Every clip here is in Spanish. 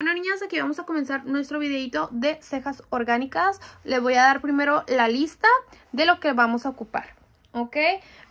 Bueno niñas, aquí vamos a comenzar nuestro videito de cejas orgánicas. Les voy a dar primero la lista de lo que vamos a ocupar, ¿ok?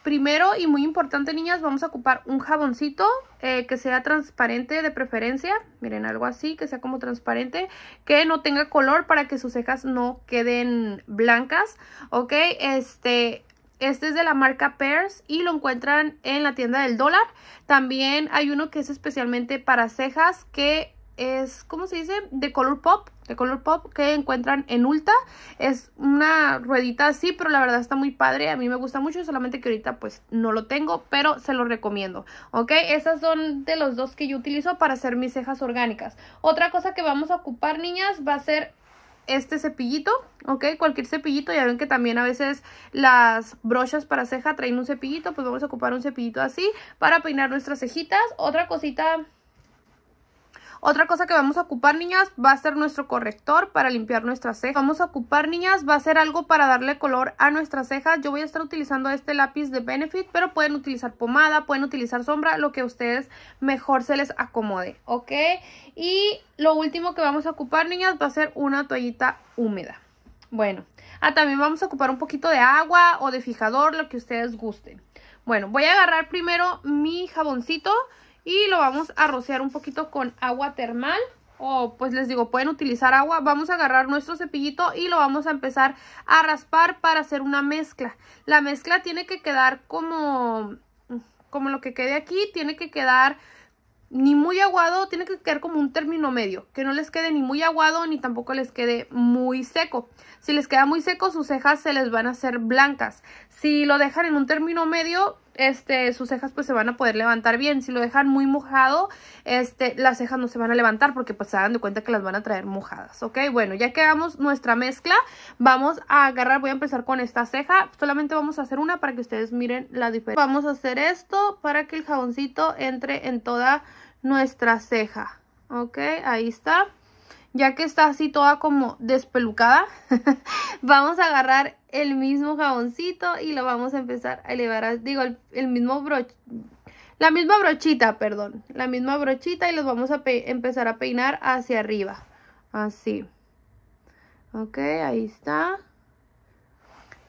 Primero y muy importante niñas, vamos a ocupar un jaboncito eh, que sea transparente de preferencia. Miren, algo así, que sea como transparente, que no tenga color para que sus cejas no queden blancas, ¿ok? Este, este es de la marca Pears y lo encuentran en la tienda del dólar. También hay uno que es especialmente para cejas que es, ¿cómo se dice? De color pop, de color pop que encuentran en Ulta. Es una ruedita así, pero la verdad está muy padre. A mí me gusta mucho, solamente que ahorita pues no lo tengo, pero se lo recomiendo. ¿Ok? Esas son de los dos que yo utilizo para hacer mis cejas orgánicas. Otra cosa que vamos a ocupar, niñas, va a ser este cepillito, ¿ok? Cualquier cepillito, ya ven que también a veces las brochas para ceja traen un cepillito, pues vamos a ocupar un cepillito así para peinar nuestras cejitas. Otra cosita otra cosa que vamos a ocupar, niñas, va a ser nuestro corrector para limpiar nuestras cejas. Vamos a ocupar, niñas, va a ser algo para darle color a nuestras cejas. Yo voy a estar utilizando este lápiz de Benefit, pero pueden utilizar pomada, pueden utilizar sombra, lo que a ustedes mejor se les acomode, ¿ok? Y lo último que vamos a ocupar, niñas, va a ser una toallita húmeda. Bueno, ah, también vamos a ocupar un poquito de agua o de fijador, lo que ustedes gusten. Bueno, voy a agarrar primero mi jaboncito y lo vamos a rociar un poquito con agua termal o pues les digo, pueden utilizar agua, vamos a agarrar nuestro cepillito y lo vamos a empezar a raspar para hacer una mezcla. La mezcla tiene que quedar como, como lo que quede aquí, tiene que quedar ni muy aguado, tiene que quedar como un término medio, que no les quede ni muy aguado ni tampoco les quede muy seco. Si les queda muy seco, sus cejas se les van a hacer blancas. Si lo dejan en un término medio, este, sus cejas pues se van a poder levantar bien. Si lo dejan muy mojado, este, las cejas no se van a levantar porque pues se dan de cuenta que las van a traer mojadas, ¿ok? Bueno, ya que hagamos nuestra mezcla, vamos a agarrar, voy a empezar con esta ceja, solamente vamos a hacer una para que ustedes miren la diferencia. Vamos a hacer esto para que el jaboncito entre en toda nuestra ceja, ¿ok? Ahí está ya que está así toda como despelucada, vamos a agarrar el mismo jaboncito y lo vamos a empezar a elevar, digo, el, mismo broche, la misma brochita, perdón, la misma brochita y los vamos a empezar a peinar hacia arriba, así. Ok, ahí está.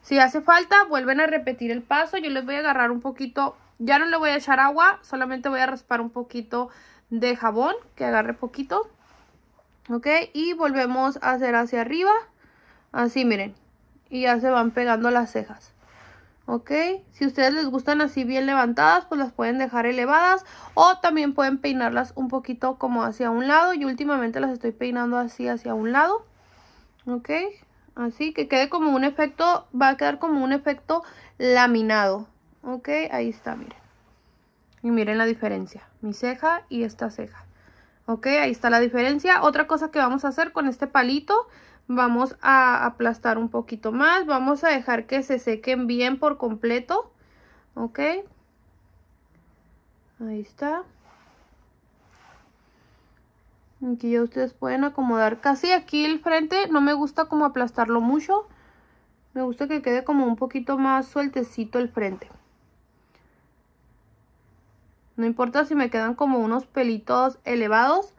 Si hace falta, vuelven a repetir el paso. Yo les voy a agarrar un poquito, ya no le voy a echar agua, solamente voy a raspar un poquito de jabón, que agarre poquito ok y volvemos a hacer hacia arriba así miren y ya se van pegando las cejas ok si ustedes les gustan así bien levantadas pues las pueden dejar elevadas o también pueden peinarlas un poquito como hacia un lado yo últimamente las estoy peinando así hacia un lado ok así que quede como un efecto va a quedar como un efecto laminado ok ahí está miren y miren la diferencia mi ceja y esta ceja Ok, ahí está la diferencia. Otra cosa que vamos a hacer con este palito, vamos a aplastar un poquito más. Vamos a dejar que se sequen bien por completo. Ok. Ahí está. Aquí ya ustedes pueden acomodar casi aquí el frente. No me gusta como aplastarlo mucho. Me gusta que quede como un poquito más sueltecito el frente. No importa si me quedan como unos pelitos elevados.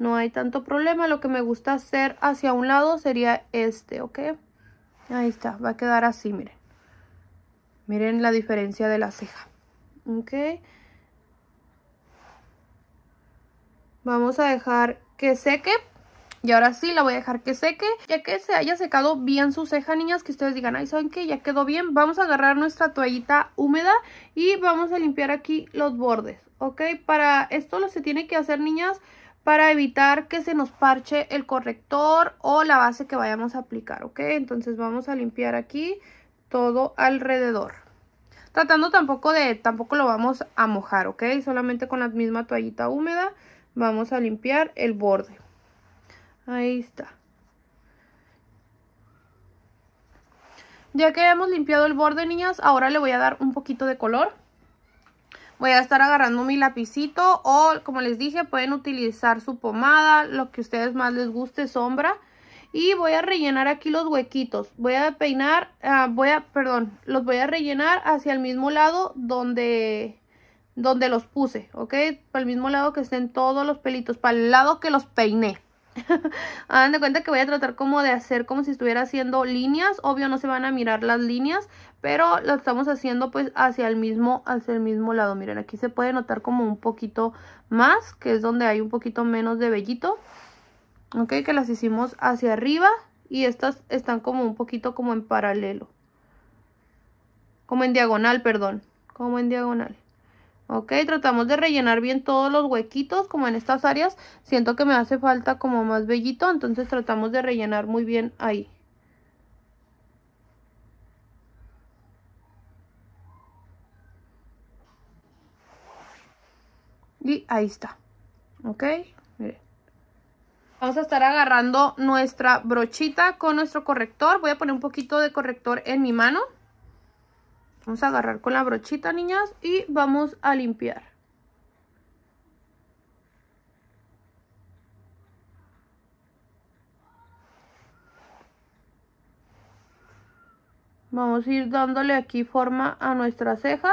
No hay tanto problema. Lo que me gusta hacer hacia un lado sería este, ¿ok? Ahí está. Va a quedar así, miren. Miren la diferencia de la ceja. ¿Ok? Vamos a dejar que seque y ahora sí la voy a dejar que seque. Ya que se haya secado bien su ceja, niñas, que ustedes digan, ay, ¿saben qué? Ya quedó bien. Vamos a agarrar nuestra toallita húmeda y vamos a limpiar aquí los bordes, ¿ok? Para esto lo se tiene que hacer, niñas, para evitar que se nos parche el corrector o la base que vayamos a aplicar, ¿ok? Entonces vamos a limpiar aquí todo alrededor. Tratando tampoco de, tampoco lo vamos a mojar, ¿ok? Solamente con la misma toallita húmeda vamos a limpiar el borde. Ahí está. Ya que hemos limpiado el borde, niñas, ahora le voy a dar un poquito de color. Voy a estar agarrando mi lapicito o, como les dije, pueden utilizar su pomada, lo que a ustedes más les guste, sombra. Y voy a rellenar aquí los huequitos. Voy a peinar, ah, voy a, perdón, los voy a rellenar hacia el mismo lado donde, donde los puse, ¿ok? Para el mismo lado que estén todos los pelitos, para el lado que los peiné. Hagan de cuenta que voy a tratar como de hacer como si estuviera haciendo líneas. Obvio no se van a mirar las líneas, pero lo estamos haciendo pues hacia el mismo, hacia el mismo lado. Miren, aquí se puede notar como un poquito más, que es donde hay un poquito menos de vellito. Ok, que las hicimos hacia arriba y estas están como un poquito como en paralelo. Como en diagonal, perdón. Como en diagonal ok tratamos de rellenar bien todos los huequitos como en estas áreas siento que me hace falta como más vellito entonces tratamos de rellenar muy bien ahí y ahí está ok mire. Vamos a estar agarrando nuestra brochita con nuestro corrector. Voy a poner un poquito de corrector en mi mano. Vamos a agarrar con la brochita, niñas, y vamos a limpiar. Vamos a ir dándole aquí forma a nuestra ceja.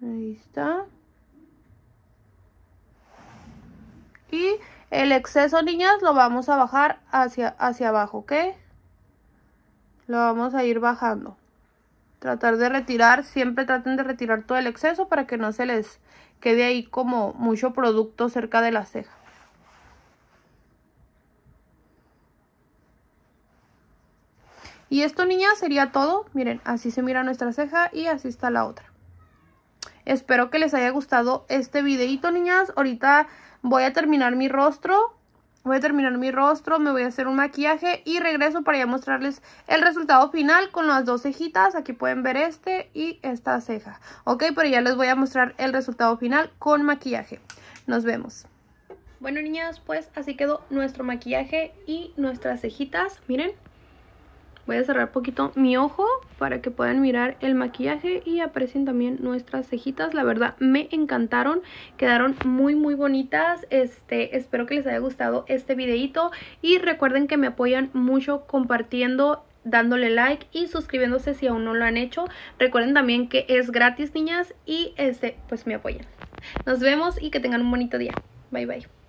Ahí está. el exceso, niñas, lo vamos a bajar hacia, hacia abajo, ¿ok? Lo vamos a ir bajando. Tratar de retirar, siempre traten de retirar todo el exceso para que no se les quede ahí como mucho producto cerca de la ceja. Y esto, niñas, sería todo. Miren, así se mira nuestra ceja y así está la otra. Espero que les haya gustado este videito, niñas. Ahorita Voy a terminar mi rostro. Voy a terminar mi rostro, me voy a hacer un maquillaje y regreso para ya mostrarles el resultado final con las dos cejitas. Aquí pueden ver este y esta ceja. Ok, pero ya les voy a mostrar el resultado final con maquillaje. Nos vemos. Bueno niñas, pues así quedó nuestro maquillaje y nuestras cejitas. Miren. Voy a cerrar poquito mi ojo para que puedan mirar el maquillaje y aprecien también nuestras cejitas. La verdad me encantaron, quedaron muy muy bonitas. Este, espero que les haya gustado este videito y recuerden que me apoyan mucho compartiendo dándole like y suscribiéndose si aún no lo han hecho. Recuerden también que es gratis, niñas, y este, pues me apoyan. Nos vemos y que tengan un bonito día. Bye, bye.